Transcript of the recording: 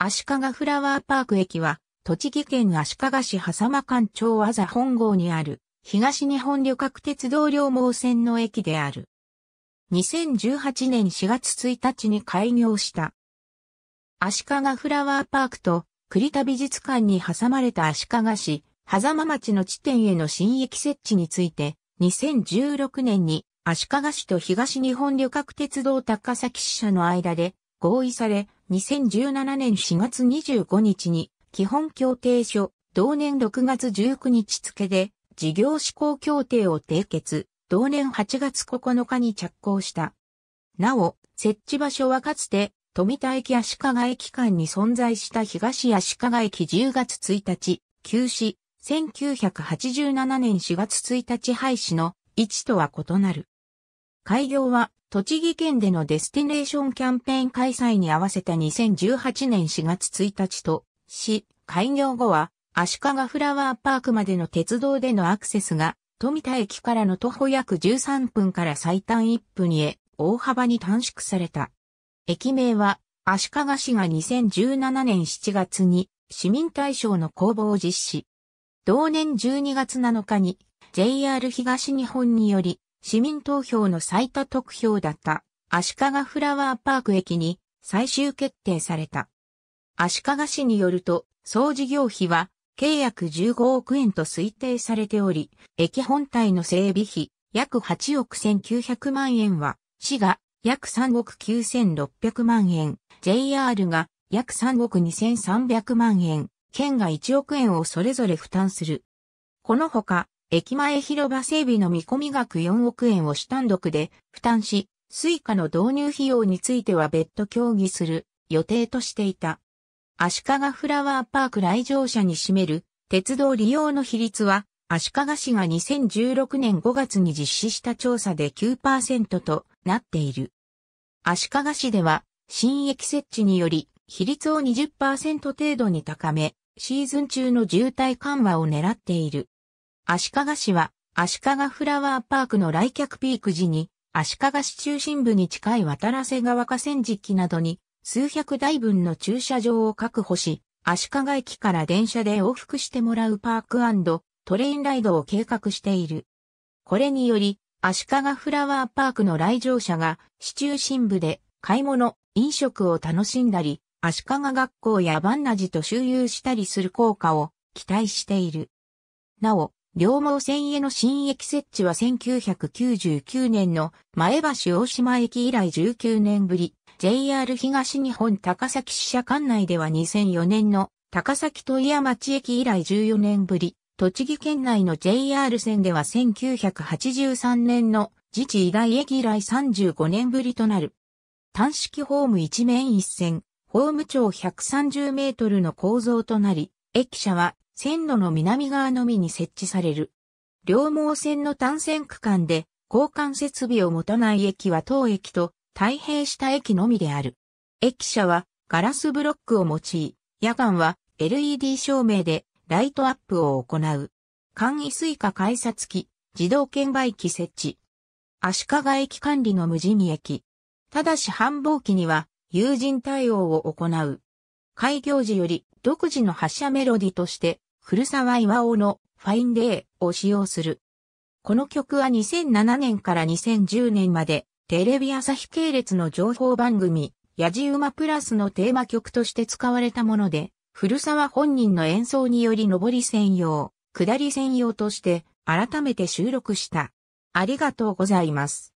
足利フラワーパーク駅は、栃木県足利市狭間間町あざ本郷にある、東日本旅客鉄道両毛線の駅である。2018年4月1日に開業した。足利フラワーパークと栗田美術館に挟まれた足利市、狭間町の地点への新駅設置について、2016年に足利市と東日本旅客鉄道高崎支社の間で合意され、2017年4月25日に基本協定書、同年6月19日付で事業施行協定を締結、同年8月9日に着工した。なお、設置場所はかつて、富田駅足利駅間に存在した東足利駅10月1日、休止、1987年4月1日廃止の位置とは異なる。開業は、栃木県でのデスティネーションキャンペーン開催に合わせた2018年4月1日と、し、開業後は、足利フラワーパークまでの鉄道でのアクセスが、富田駅からの徒歩約13分から最短1分へ、大幅に短縮された。駅名は、足利市が2017年7月に、市民対象の公募を実施。同年12月7日に、JR 東日本により、市民投票の最多得票だった足利フラワーパーク駅に最終決定された。足利市によると、総事業費は契約15億円と推定されており、駅本体の整備費約8億1900万円は、市が約3億9600万円、JR が約3億2300万円、県が1億円をそれぞれ負担する。このほか、駅前広場整備の見込み額4億円を主単独で負担し、スイカの導入費用については別途協議する予定としていた。足利フラワーパーク来場者に占める鉄道利用の比率は足利市が2016年5月に実施した調査で9%となっている。足利市では新駅設置により比率を20%程度に高め、シーズン中の渋滞緩和を狙っている。足利市は、足利フラワーパークの来客ピーク時に、足利市中心部に近い渡瀬川河川敷などに、数百台分の駐車場を確保し、足利駅から電車で往復してもらうパークトレインライドを計画している。これにより、足利フラワーパークの来場者が市中心部で買い物、飲食を楽しんだり、足利学校や万ナ寺と周遊したりする効果を期待している。なお、両毛線への新駅設置は1999年の前橋大島駅以来19年ぶり、JR 東日本高崎支社管内では2004年の高崎戸屋町駅以来14年ぶり、栃木県内の JR 線では1983年の自治以外駅以来35年ぶりとなる。単式ホーム一面一線、ホーム長130メートルの構造となり、駅舎は線路の南側のみに設置される。両毛線の単線区間で交換設備を持たない駅は当駅と対平した駅のみである。駅舎はガラスブロックを用い、夜間は LED 照明でライトアップを行う。簡易スイカ改札機、自動券売機設置。足利駅管理の無人駅。ただし繁忙期には友人対応を行う。開業時より独自の発車メロディとして古沢巌のファインデーを使用する。この曲は2007年から2010年までテレビ朝日系列の情報番組、ヤジウマプラスのテーマ曲として使われたもので、古沢本人の演奏により上り専用、下り専用として改めて収録した。ありがとうございます。